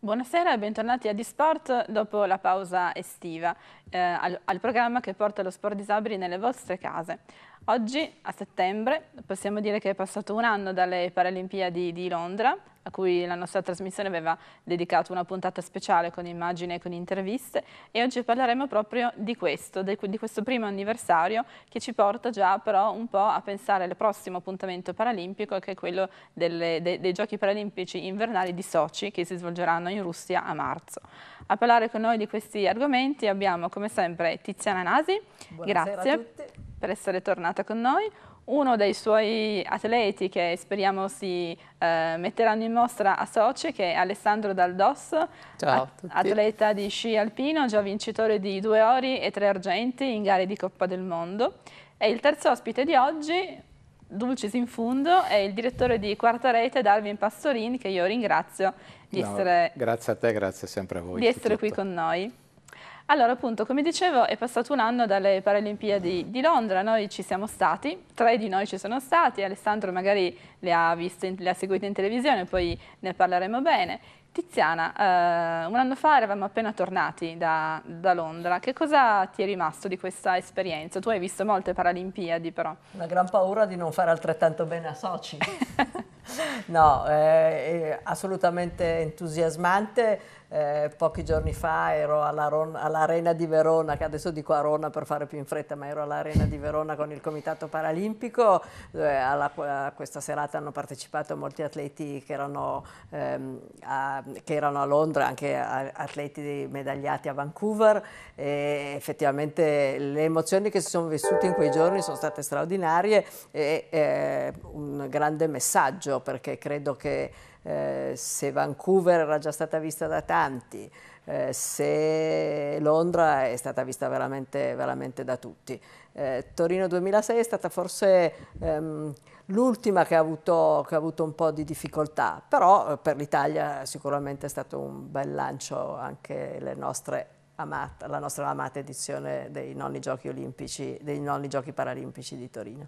Buonasera e bentornati a Disport dopo la pausa estiva, eh, al, al, programma che porta lo sport disabili nelle vostre case. Oggi, a settembre, possiamo dire che è passato un anno dalle Paralimpiadi di Londra, a cui la nostra trasmissione aveva dedicato una puntata speciale con immagini e con interviste e oggi parleremo proprio di questo, di questo primo anniversario che ci porta già però un po' a pensare al prossimo appuntamento paralimpico che è quello delle, de, dei Giochi Paralimpici Invernali di Sochi che si svolgeranno in Russia a marzo. A parlare con noi di questi argomenti abbiamo come sempre Tiziana Nasi, Buonasera grazie per essere tornata con noi, uno dei suoi atleti che speriamo si eh, metteranno in mostra a Sochi, che è Alessandro Daldos, Ciao atleta di sci alpino, già vincitore di due ori e tre argenti in gare di Coppa del Mondo. E il terzo ospite di oggi, Dulcis in Fundo, è il direttore di Quarta Rete, Darwin Pastorin, che io ringrazio di no, essere... Grazie a te, grazie sempre a voi. Di essere qui con noi. Allora, appunto, come dicevo, è passato un anno dalle Paralimpiadi di Londra, noi ci siamo stati, tre di noi ci sono stati, Alessandro magari le ha, viste, le ha seguite in televisione, poi ne parleremo bene. Tiziana, eh, un anno fa eravamo appena tornati da, da, Londra, che cosa ti è rimasto di questa esperienza? Tu hai visto molte Paralimpiadi però. Una gran paura di non fare altrettanto bene a Sochi. no, è eh, eh, assolutamente entusiasmante. Eh, pochi giorni fa ero all'Arena di Verona, che adesso dico a Rona per fare più in fretta, ma ero all'Arena di Verona con il Comitato Paralimpico, eh, alla, a questa serata hanno partecipato molti atleti che erano, ehm, a, che erano a, Londra, anche a, atleti medagliati a Vancouver e effettivamente le emozioni che si sono vissute in quei giorni sono state straordinarie e eh, un grande messaggio questo perché credo che eh, se Vancouver era già stata vista da tanti, eh, se Londra è stata vista veramente, veramente da tutti. Eh, Torino 2006 è stata forse ehm, l'ultima che, che, ha avuto un po' di difficoltà, però eh, per l'Italia sicuramente è stato un bel lancio anche amate, la nostra amata edizione dei nonni giochi olimpici, dei nonni giochi paralimpici di Torino.